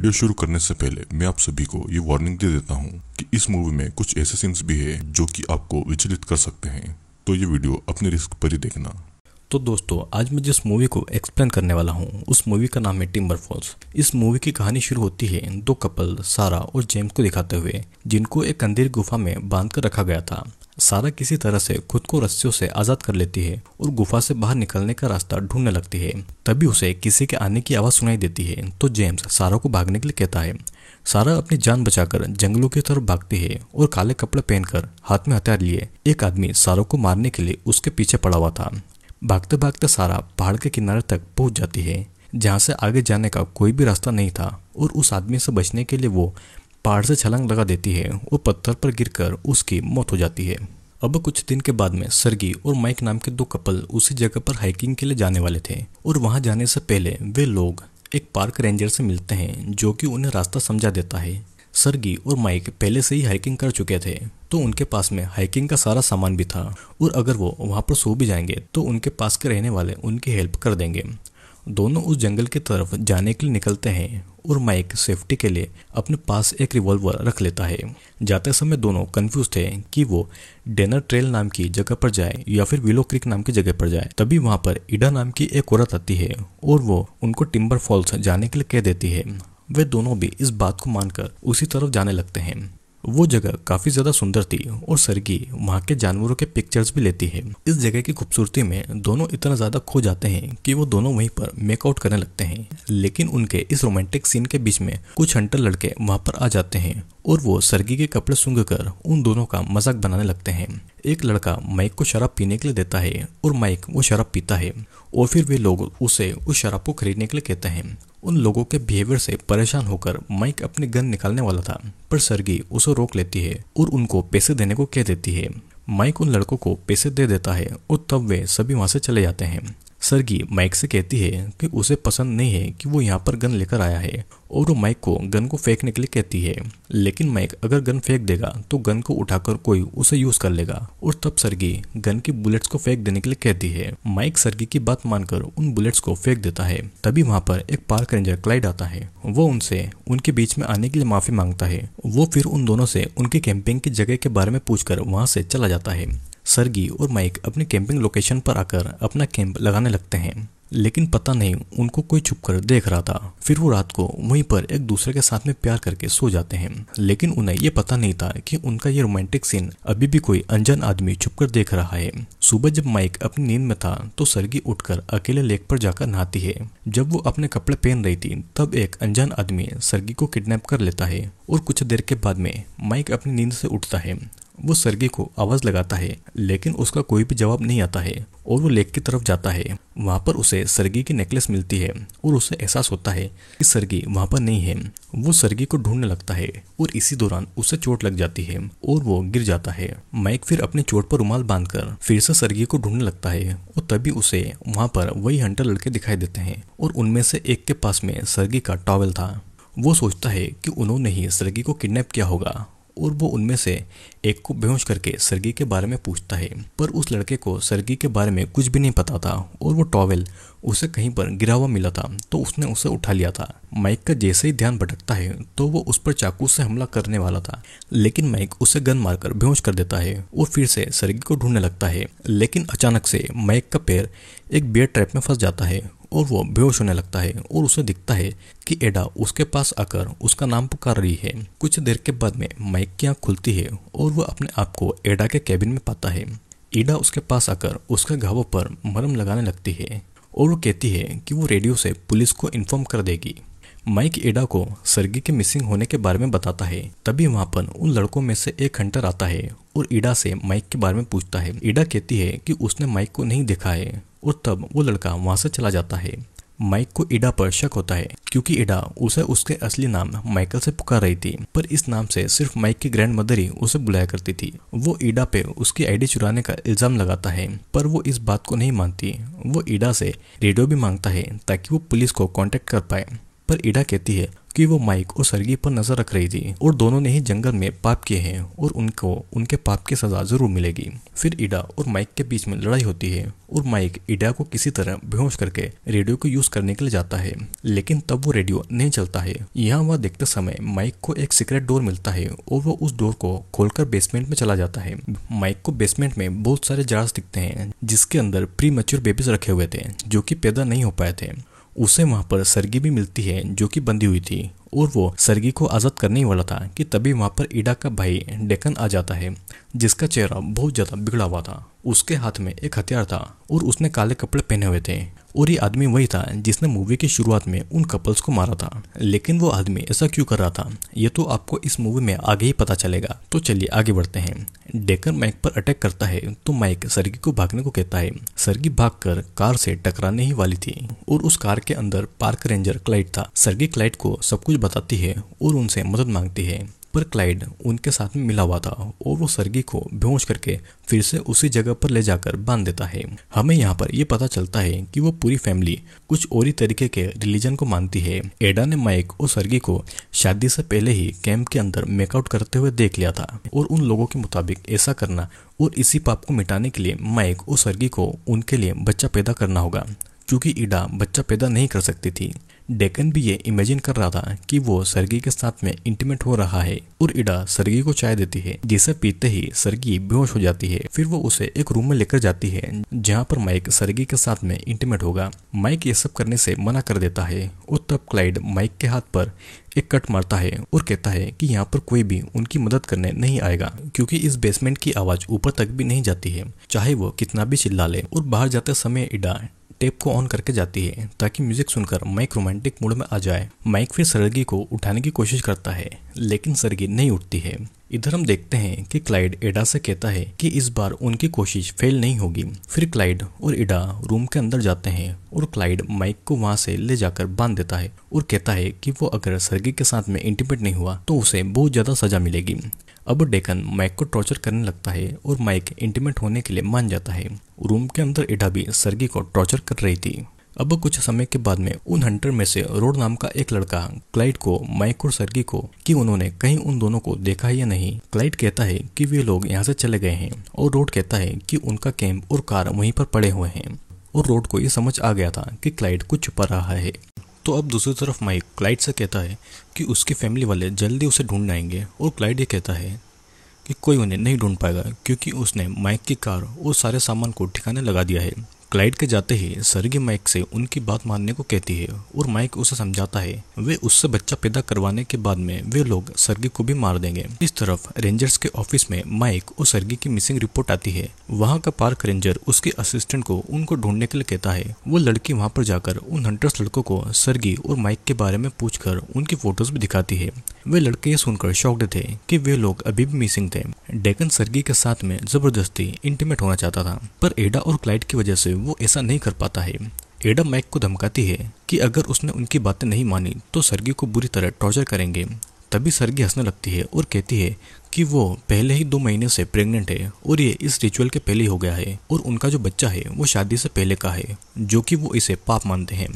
video शुरू करने से पहले मैं आप सभी को ये वार्निंग दे देता हूँ कि इस मूवी में कुछ ऐसे सीन्स भी है जो कि आपको विचलित कर सकते हैं तो ये वीडियो अपने रिस्क पर ही देखना तो दोस्तों आज मैं जिस मूवी को एक्सप्लेन करने वाला हूँ उस मूवी का नाम है टिम्बर फॉल्स इस मूवी की कहानी शुरू होती है दो कपल सारा और जेम्स को दिखाते हुए जिनको एक अंधेर गुफा में बांध कर रखा गया था सारा किसी तरह से खुद को रस्सियों से आजाद कर लेती है और गुफा से बाहर निकलने का रास्ता ढूंढने लगती है तभी उसे किसी के आने की आवाज सुनाई देती है तो जेम्स सारा को भागने के लिए कहता है सारा अपनी जान बचाकर जंगलों की तरफ भागती है और काले कपड़े पहनकर हाथ में हथियार लिए एक आदमी सारा को मारने के लिए उसके पीछे पड़ा हुआ था भागते भागते सारा पहाड़ के किनारे तक पहुंच जाती है जहां से आगे जाने का कोई भी रास्ता नहीं था और उस आदमी से बचने के लिए वो पहाड़ से छलांग लगा देती है और पत्थर पर गिरकर उसकी मौत हो जाती है अब कुछ दिन के बाद में सरगी और माइक नाम के दो कपल उसी जगह पर हाइकिंग के लिए जाने वाले थे और वहां जाने से पहले वे लोग एक पार्क रेंजर से मिलते हैं जो कि उन्हें रास्ता समझा देता है सरगी और माइक पहले से ही हाइकिंग कर चुके थे तो उनके पास में हाइकिंग का सारा सामान भी था और अगर वो वहाँ पर सो भी जाएंगे तो उनके पास के रहने वाले उनकी हेल्प कर देंगे दोनों उस जंगल की तरफ जाने के लिए निकलते हैं और माइक सेफ्टी के लिए अपने पास एक रिवॉल्वर रख लेता है जाते समय दोनों कंफ्यूज थे कि वो डेनर ट्रेल नाम की जगह पर जाए या फिर विलो क्रिक नाम की जगह पर जाए तभी वहां पर ईडा नाम की एक औरत आती है और वो उनको टिम्बर फॉल्स जाने के लिए कह देती है वे दोनों भी इस बात को मानकर उसी तरफ जाने लगते हैं वो जगह काफ़ी ज़्यादा सुंदर थी और सरगी वहाँ के जानवरों के पिक्चर्स भी लेती है इस जगह की खूबसूरती में दोनों इतना ज़्यादा खो जाते हैं कि वो दोनों वहीं पर मेकआउट करने लगते हैं लेकिन उनके इस रोमांटिक सीन के बीच में कुछ हंटर लड़के वहाँ पर आ जाते हैं और वो सरगी के कपड़े सूंघ कर उन दोनों का मजाक बनाने लगते हैं एक लड़का माइक को शराब पीने के लिए देता है और माइक वो शराब पीता है और फिर वे लोग उसे उस शराब को खरीदने के लिए कहते हैं उन लोगों के बिहेवियर से परेशान होकर माइक अपनी गन निकालने वाला था पर सर्गी उसे रोक लेती है और उनको पैसे देने को कह देती है माइक उन लड़कों को पैसे दे देता है और तब वे सभी वहां से चले जाते हैं सरगी माइक से कहती है कि उसे पसंद नहीं है कि वो यहाँ पर गन लेकर आया है और वो माइक को गन को फेंकने के लिए कहती है लेकिन माइक अगर गन फेंक देगा तो गन को उठाकर कोई उसे यूज कर लेगा और तब सरगी गन की बुलेट्स को फेंक देने के लिए कहती है माइक सरगी की बात मानकर उन बुलेट्स को फेंक देता है तभी वहाँ पर एक पार्क रेंजर क्लाइड आता है वो उनसे उनके बीच में आने के लिए माफी मांगता है वो फिर उन दोनों से उनके कैंपिंग की जगह के बारे में पूछकर वहाँ से चला जाता है सरगी और माइक अपने कैंपिंग लोकेशन पर आकर अपना कैंप लगाने लगते हैं लेकिन पता नहीं उनको कोई छुप कर देख रहा था फिर वो रात को वहीं पर एक दूसरे के साथ में प्यार करके सो जाते हैं लेकिन उन्हें ये पता नहीं था कि उनका ये रोमांटिक सीन अभी भी कोई अनजान आदमी छुप कर देख रहा है सुबह जब माइक अपनी नींद में था तो सरगी उठकर अकेले लेक पर जाकर नहाती है जब वो अपने कपड़े पहन रही थी तब एक अनजान आदमी सरगी को किडनेप कर लेता है और कुछ देर के बाद में माइक अपनी नींद से उठता है वो सरगे को आवाज लगाता है लेकिन उसका कोई भी जवाब नहीं आता है और वो लेक की तरफ जाता है वहाँ पर उसे सरगी की नेकलेस मिलती है और उसे एहसास होता है कि सरगी वहाँ पर नहीं है वो सरगी को ढूंढने लगता है और इसी दौरान उसे चोट लग जाती है और वो गिर जाता है माइक फिर अपने चोट पर रुमाल बांधकर फिर से सरगी को ढूंढने लगता है और तभी उसे वहाँ पर वही हंटर लड़के दिखाई देते हैं और उनमें से एक के पास में सरगी का टॉवल था वो सोचता है कि उन्होंने ही सरगी को किडनैप किया होगा और वो उनमें से एक को बेहोश करके सरगी के बारे में पूछता है पर उस लड़के को सरगी के बारे में कुछ भी नहीं पता था और वो टॉवेल उसे कहीं पर गिरा हुआ मिला था तो उसने उसे उठा लिया था माइक का जैसे ही ध्यान भटकता है तो वो उस पर चाकू से हमला करने वाला था लेकिन माइक उसे गन मारकर बेहोश कर देता है और फिर से सरगी को ढूंढने लगता है लेकिन अचानक से माइक का पैर एक बेड ट्रैप में फंस जाता है और वो बेहोश होने लगता है और उसे दिखता है कि एडा उसके पास आकर उसका नाम पुकार रही है कुछ देर के बाद में माइक की आँख खुलती है और वह अपने आप को एडा के कैबिन में पाता है ईडा उसके पास आकर उसके घावों पर मरम लगाने लगती है और वो कहती है कि वो रेडियो से पुलिस को इन्फॉर्म कर देगी माइक एडा को सर्गी के मिसिंग होने के बारे में बताता है तभी वहां पर उन लड़कों में से एक हंटर आता है और ईडा से माइक के बारे में पूछता है ईडा कहती है कि उसने माइक को नहीं देखा है और तब वो लड़का वहाँ से चला जाता है माइक को इडा पर शक होता है क्योंकि इडा उसे उसके असली नाम माइकल से पुकार रही थी पर इस नाम से सिर्फ माइक की ग्रैंड मदर ही उसे बुलाया करती थी वो ईडा पे उसकी आईडी चुराने का इल्जाम लगाता है पर वो इस बात को नहीं मानती वो ईडा से रेडियो भी मांगता है ताकि वो पुलिस को कॉन्टेक्ट कर पाए पर ईडा कहती है कि वो माइक और सरगी पर नजर रख रही थी और दोनों ने ही जंगल में पाप किए हैं और उनको उनके पाप की सजा जरूर मिलेगी फिर ईडा और माइक के बीच में लड़ाई होती है और माइक इडा को किसी तरह बेहोश करके रेडियो को यूज करने के लिए जाता है लेकिन तब वो रेडियो नहीं चलता है यहाँ वह देखते समय माइक को एक सीक्रेट डोर मिलता है और वो उस डोर को खोलकर बेसमेंट में चला जाता है माइक को बेसमेंट में बहुत सारे जार्स दिखते हैं जिसके अंदर प्री बेबीज रखे हुए थे जो की पैदा नहीं हो पाए थे उसे वहाँ पर सरगी भी मिलती है जो कि बंधी हुई थी और वो सरगी को आज़ाद करने ही वाला था कि तभी वहाँ पर ईडा का भाई डेकन आ जाता है जिसका चेहरा बहुत ज़्यादा बिगड़ा हुआ था उसके हाथ में एक हथियार था और उसने काले कपड़े पहने हुए थे और ये आदमी वही था जिसने मूवी की शुरुआत में उन कपल्स को मारा था लेकिन वो आदमी ऐसा क्यों कर रहा था ये तो आपको इस मूवी में आगे ही पता चलेगा तो चलिए आगे बढ़ते हैं डेकर माइक पर अटैक करता है तो माइक सरगी को भागने को कहता है सरगी भागकर कार से टकराने ही वाली थी और उस कार के अंदर पार्क रेंजर क्लाइट था सरगी क्लाइट को सब कुछ बताती है और उनसे मदद मांगती है पर क्लाइड उनके साथ में मिला हुआ था और वो सर्गी को बेहोश करके फिर से उसी जगह पर ले जाकर बांध देता है हमें यहाँ पर यह पता चलता है कि वो पूरी फैमिली कुछ और ही तरीके के रिलीजन को मानती है एडा ने माइक और सर्गी को शादी से पहले ही कैंप के अंदर मेकआउट करते हुए देख लिया था और उन लोगों के मुताबिक ऐसा करना और इसी पाप को मिटाने के लिए माइक और सर्गी को उनके लिए बच्चा पैदा करना होगा क्योंकि ईडा बच्चा पैदा नहीं कर सकती थी डेकन भी ये इमेजिन कर रहा था कि वो सर्गी के साथ में इंटीमेट हो रहा है और इडा सर्गी को चाय देती है जिसे पीते ही सर्गी बेहोश हो जाती है फिर वो उसे एक रूम में लेकर जाती है जहाँ पर माइक सर्गी के साथ में इंटीमेट होगा माइक ये सब करने से मना कर देता है और तब क्लाइड माइक के हाथ पर एक कट मारता है और कहता है कि यहाँ पर कोई भी उनकी मदद करने नहीं आएगा क्योंकि इस बेसमेंट की आवाज ऊपर तक भी नहीं जाती है चाहे वो कितना भी चिल्ला ले और बाहर जाते समय इडा टेप को ऑन करके जाती है ताकि म्यूजिक सुनकर माइक रोमांटिक मूड में आ जाए माइक फिर सरगी को उठाने की कोशिश करता है लेकिन सरगी नहीं उठती है इधर हम देखते हैं कि क्लाइड एडा से कहता है कि इस बार उनकी कोशिश फेल नहीं होगी फिर क्लाइड और एडा रूम के अंदर जाते हैं और क्लाइड माइक को वहां से ले जाकर बांध देता है और कहता है कि वो अगर सरगी के साथ में इंटीमेट नहीं हुआ तो उसे बहुत ज्यादा सजा मिलेगी अब डेकन माइक को टॉर्चर करने लगता है और माइक इंटीमेट होने के लिए मान जाता है रूम के अंदर इडा भी सर्गी को टॉर्चर कर रही थी अब कुछ समय के बाद में उन हंटर में से रोड नाम का एक लड़का क्लाइड को माइक और सर्गी को कि उन्होंने कहीं उन दोनों को देखा या नहीं क्लाइड कहता है कि वे लोग यहाँ से चले गए हैं और रोड कहता है कि उनका कैंप और कार वहीं पर पड़े हुए हैं और रोड को ये समझ आ गया था कि क्लाइड कुछ छुपा रहा है तो अब दूसरी तरफ माइक क्लाइड से कहता है कि उसके फैमिली वाले जल्दी उसे ढूंढ आएंगे और क्लाइड ये कहता है कि कोई उन्हें नहीं ढूंढ पाएगा क्योंकि उसने माइक की कार और सारे सामान को ठिकाने लगा दिया है क्लाइड के जाते ही सर्गी माइक से उनकी बात मानने को कहती है और माइक उसे समझाता है वे उससे बच्चा पैदा करवाने के बाद में वे लोग सर्गी को भी मार देंगे इस तरफ रेंजर्स के ऑफिस में माइक और सर्गी की मिसिंग रिपोर्ट आती है वहाँ का पार्क रेंजर उसके असिस्टेंट को उनको ढूंढने के लिए कहता है वो लड़की वहाँ पर जाकर उन हंटर्स लड़कों को सर्गी और माइक के बारे में पूछ उनकी फोटोज भी दिखाती है वे लड़के ये सुनकर शॉक्ड थे कि वे लोग अभी भी मिसिंग थे डेकन सर्गी के साथ में जबरदस्ती इंटीमेट होना चाहता था पर एडा और क्लाइड की वजह से वो ऐसा नहीं कर पाता है एडम मैक को धमकाती है कि अगर उसने उनकी बातें नहीं मानी तो सर्गी को बुरी तरह टॉर्चर करेंगे तभी सर्गी हंसने लगती है और कहती है कि वो पहले ही दो महीने से प्रेग्नेंट है और ये इस रिचुअल के पहले ही हो गया है और उनका जो बच्चा है वो शादी से पहले का है जो कि वो इसे पाप मानते हैं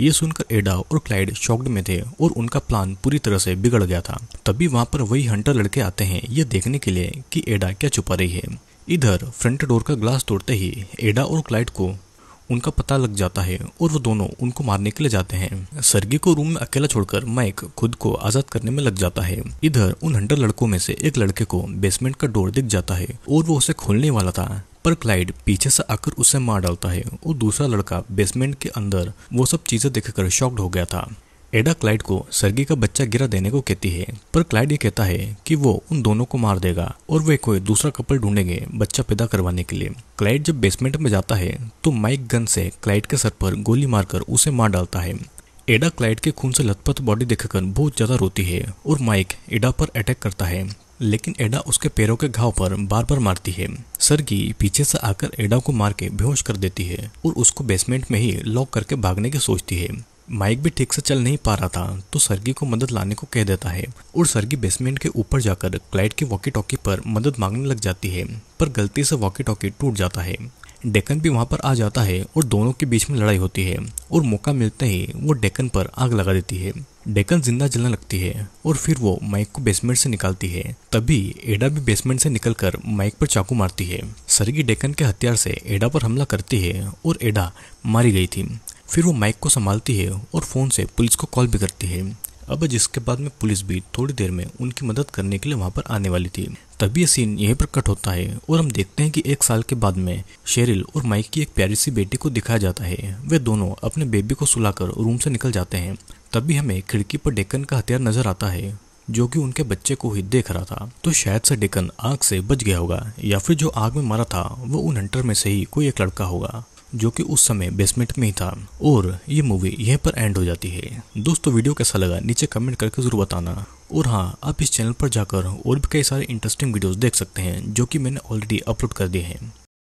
ये सुनकर एडा और क्लाइड शॉक्ड में थे और उनका प्लान पूरी तरह से बिगड़ गया था तभी वहाँ पर वही हंटर लड़के आते हैं ये देखने के लिए कि एडा क्या छुपा रही है इधर फ्रंट डोर का ग्लास तोड़ते ही एडा और क्लाइड को उनका पता लग जाता है और वो दोनों उनको मारने के लिए जाते हैं सर्गी को रूम में अकेला छोड़कर माइक खुद को आजाद करने में लग जाता है इधर उन हंटर लड़कों में से एक लड़के को बेसमेंट का डोर दिख जाता है और वो उसे खोलने वाला था पर क्लाइड पीछे से आकर उसे मार डालता है और दूसरा लड़का बेसमेंट के अंदर वो सब चीजें देखकर शॉक्ड हो गया था एडा क्लाइड को सर्गी का बच्चा गिरा देने को कहती है पर क्लाइड ये कहता है कि वो उन दोनों को मार देगा और वे कोई दूसरा कपल ढूंढेंगे बच्चा पैदा करवाने के लिए क्लाइड जब बेसमेंट में जाता है तो माइक गन से क्लाइड के सर पर गोली मारकर उसे मार डालता है एडा क्लाइड के खून से लथपथ बॉडी देखकर बहुत ज्यादा रोती है और माइक एडा पर अटैक करता है लेकिन एडा उसके पैरों के घाव पर बार बार मारती है सरगी पीछे से आकर एडा को मार के बेहोश कर देती है और उसको बेसमेंट में ही लॉक करके भागने की सोचती है माइक भी ठीक से चल नहीं पा रहा था तो सर्गी को मदद लाने को कह देता है और सर्गी बेसमेंट के ऊपर जाकर क्लाइड के वॉकी टॉकी पर मदद मांगने लग जाती है पर गलती से वॉकी टॉकी टूट जाता है डेकन भी वहां पर आ जाता है और दोनों के बीच में लड़ाई होती है और मौका मिलते ही वो डेकन पर आग लगा देती है डेकन जिंदा जलने लगती है और फिर वो माइक को बेसमेंट से निकालती है तभी एडा भी बेसमेंट से निकलकर माइक पर चाकू मारती है सरगी डेकन के हथियार से एडा पर हमला करती है और एडा मारी गई थी फिर वो माइक को संभालती है और फ़ोन से पुलिस को कॉल भी करती है अब जिसके बाद में पुलिस भी थोड़ी देर में उनकी मदद करने के लिए वहाँ पर आने वाली थी तभी यह सीन यहीं पर कट होता है और हम देखते हैं कि एक साल के बाद में शेरिल और माइक की एक प्यारी सी बेटी को दिखाया जाता है वे दोनों अपने बेबी को सुलाकर रूम से निकल जाते हैं तभी हमें खिड़की पर डेकन का हथियार नजर आता है जो कि उनके बच्चे को ही देख रहा था तो शायद से डेकन आग से बच गया होगा या फिर जो आग में मरा था वो उन हंटर में से ही कोई एक लड़का होगा जो कि उस समय बेसमेंट में ही था और ये मूवी यहीं पर एंड हो जाती है दोस्तों वीडियो कैसा लगा नीचे कमेंट करके जरूर बताना और हाँ आप इस चैनल पर जाकर और भी कई सारे इंटरेस्टिंग वीडियोस देख सकते हैं जो कि मैंने ऑलरेडी अपलोड कर दिए हैं